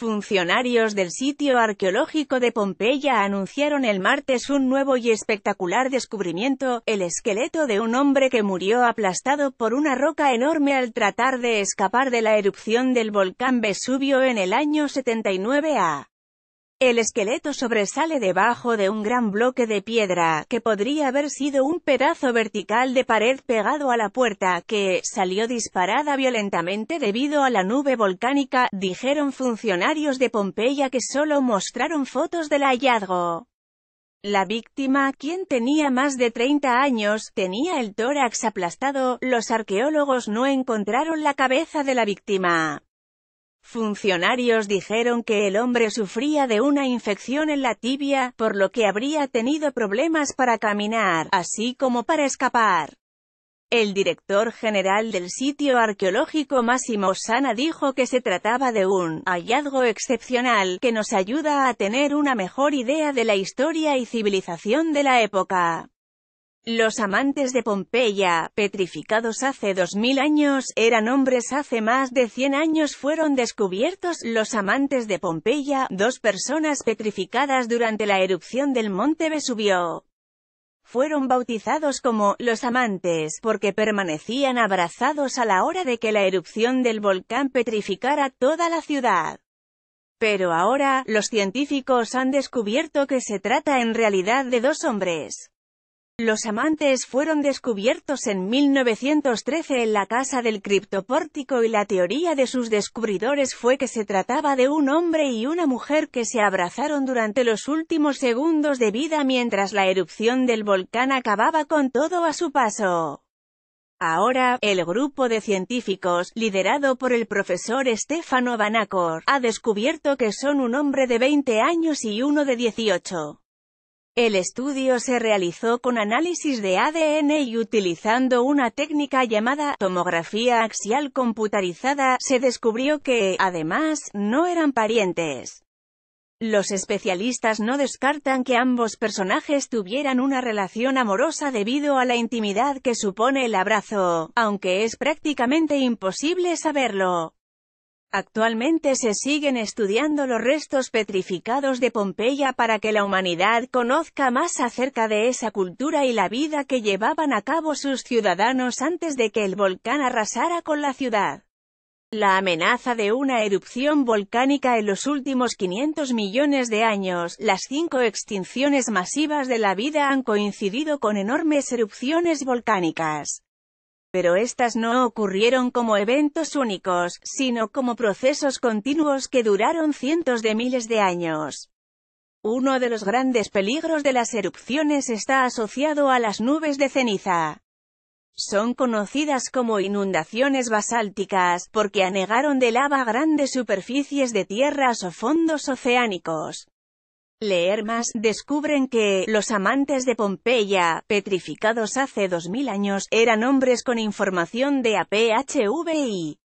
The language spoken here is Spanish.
Funcionarios del sitio arqueológico de Pompeya anunciaron el martes un nuevo y espectacular descubrimiento, el esqueleto de un hombre que murió aplastado por una roca enorme al tratar de escapar de la erupción del volcán Vesubio en el año 79 a. El esqueleto sobresale debajo de un gran bloque de piedra, que podría haber sido un pedazo vertical de pared pegado a la puerta, que salió disparada violentamente debido a la nube volcánica, dijeron funcionarios de Pompeya que solo mostraron fotos del hallazgo. La víctima, quien tenía más de 30 años, tenía el tórax aplastado, los arqueólogos no encontraron la cabeza de la víctima. Funcionarios dijeron que el hombre sufría de una infección en la tibia, por lo que habría tenido problemas para caminar, así como para escapar. El director general del sitio arqueológico Máximo Sana dijo que se trataba de un hallazgo excepcional que nos ayuda a tener una mejor idea de la historia y civilización de la época. Los amantes de Pompeya, petrificados hace 2000 años, eran hombres hace más de 100 años fueron descubiertos los amantes de Pompeya, dos personas petrificadas durante la erupción del monte Vesubio. Fueron bautizados como «los amantes» porque permanecían abrazados a la hora de que la erupción del volcán petrificara toda la ciudad. Pero ahora, los científicos han descubierto que se trata en realidad de dos hombres. Los amantes fueron descubiertos en 1913 en la casa del criptopórtico y la teoría de sus descubridores fue que se trataba de un hombre y una mujer que se abrazaron durante los últimos segundos de vida mientras la erupción del volcán acababa con todo a su paso. Ahora, el grupo de científicos, liderado por el profesor Stefano Banacor, ha descubierto que son un hombre de 20 años y uno de 18. El estudio se realizó con análisis de ADN y utilizando una técnica llamada tomografía axial computarizada, se descubrió que, además, no eran parientes. Los especialistas no descartan que ambos personajes tuvieran una relación amorosa debido a la intimidad que supone el abrazo, aunque es prácticamente imposible saberlo. Actualmente se siguen estudiando los restos petrificados de Pompeya para que la humanidad conozca más acerca de esa cultura y la vida que llevaban a cabo sus ciudadanos antes de que el volcán arrasara con la ciudad. La amenaza de una erupción volcánica en los últimos 500 millones de años, las cinco extinciones masivas de la vida han coincidido con enormes erupciones volcánicas. Pero estas no ocurrieron como eventos únicos, sino como procesos continuos que duraron cientos de miles de años. Uno de los grandes peligros de las erupciones está asociado a las nubes de ceniza. Son conocidas como inundaciones basálticas, porque anegaron de lava grandes superficies de tierras o fondos oceánicos leer más, descubren que los amantes de Pompeya, petrificados hace 2000 años, eran hombres con información de APHVI.